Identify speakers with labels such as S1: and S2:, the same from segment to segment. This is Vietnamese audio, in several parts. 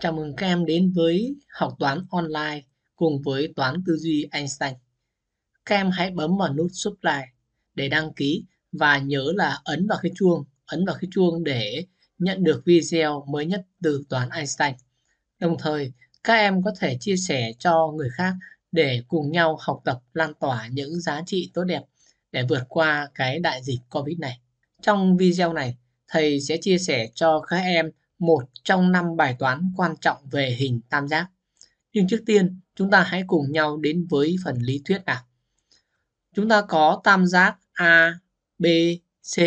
S1: Chào mừng các em đến với học toán online cùng với toán tư duy Einstein. Các em hãy bấm vào nút subscribe để đăng ký và nhớ là ấn vào cái chuông, ấn vào cái chuông để nhận được video mới nhất từ toán Einstein. Đồng thời, các em có thể chia sẻ cho người khác để cùng nhau học tập lan tỏa những giá trị tốt đẹp để vượt qua cái đại dịch Covid này. Trong video này, thầy sẽ chia sẻ cho các em một trong năm bài toán quan trọng về hình tam giác. Nhưng trước tiên, chúng ta hãy cùng nhau đến với phần lý thuyết nào. Chúng ta có tam giác A, B, C.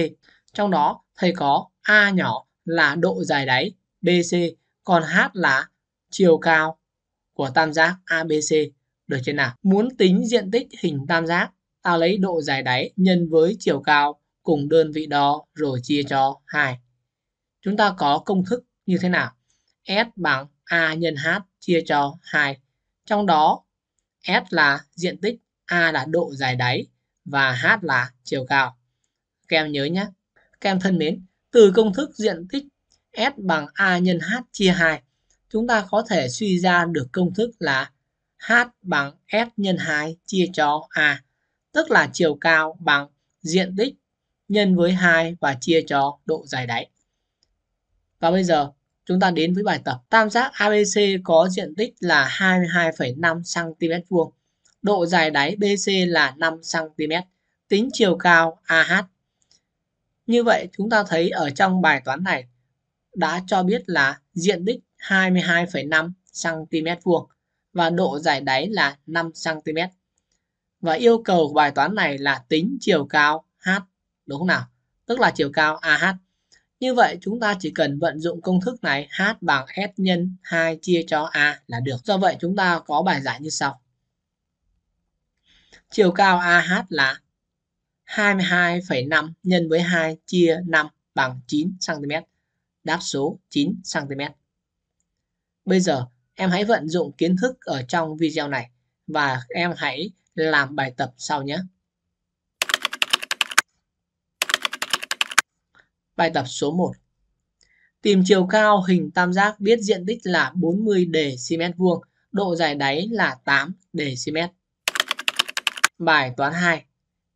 S1: Trong đó, thầy có A nhỏ là độ dài đáy BC, còn H là chiều cao của tam giác ABC. Được chưa nào? Muốn tính diện tích hình tam giác, ta lấy độ dài đáy nhân với chiều cao cùng đơn vị đo rồi chia cho 2. Chúng ta có công thức như thế nào? S bằng A nhân H chia cho 2. Trong đó S là diện tích, A là độ dài đáy và H là chiều cao. Các em nhớ nhé. Các em thân mến, từ công thức diện tích S bằng A nhân H chia 2, chúng ta có thể suy ra được công thức là H bằng S nhân 2 chia cho A, tức là chiều cao bằng diện tích nhân với 2 và chia cho độ dài đáy. Và bây giờ chúng ta đến với bài tập. Tam giác ABC có diện tích là 22,5 cm vuông. Độ dài đáy BC là 5 cm. Tính chiều cao AH. Như vậy chúng ta thấy ở trong bài toán này đã cho biết là diện tích 22,5 cm vuông và độ dài đáy là 5 cm. Và yêu cầu của bài toán này là tính chiều cao H đúng không nào? Tức là chiều cao AH. Như vậy chúng ta chỉ cần vận dụng công thức này h bằng s nhân 2 chia cho a là được. Do vậy chúng ta có bài giải như sau. Chiều cao AH là 22,5 nhân với 2 chia 5 bằng 9 cm. Đáp số 9 cm. Bây giờ em hãy vận dụng kiến thức ở trong video này và em hãy làm bài tập sau nhé. Bài tập số 1. Tìm chiều cao hình tam giác biết diện tích là 40 dm vuông, độ dài đáy là 8 dm. Bài toán 2.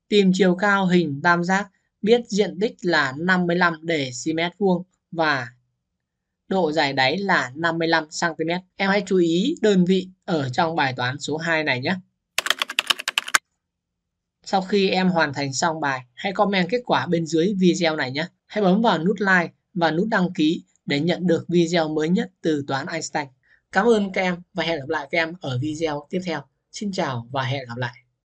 S1: Tìm chiều cao hình tam giác biết diện tích là 55 dm vuông và độ dài đáy là 55 cm. Em hãy chú ý đơn vị ở trong bài toán số 2 này nhé. Sau khi em hoàn thành xong bài, hãy comment kết quả bên dưới video này nhé. Hãy bấm vào nút like và nút đăng ký để nhận được video mới nhất từ Toán Einstein. Cảm ơn các em và hẹn gặp lại các em ở video tiếp theo. Xin chào và hẹn gặp lại.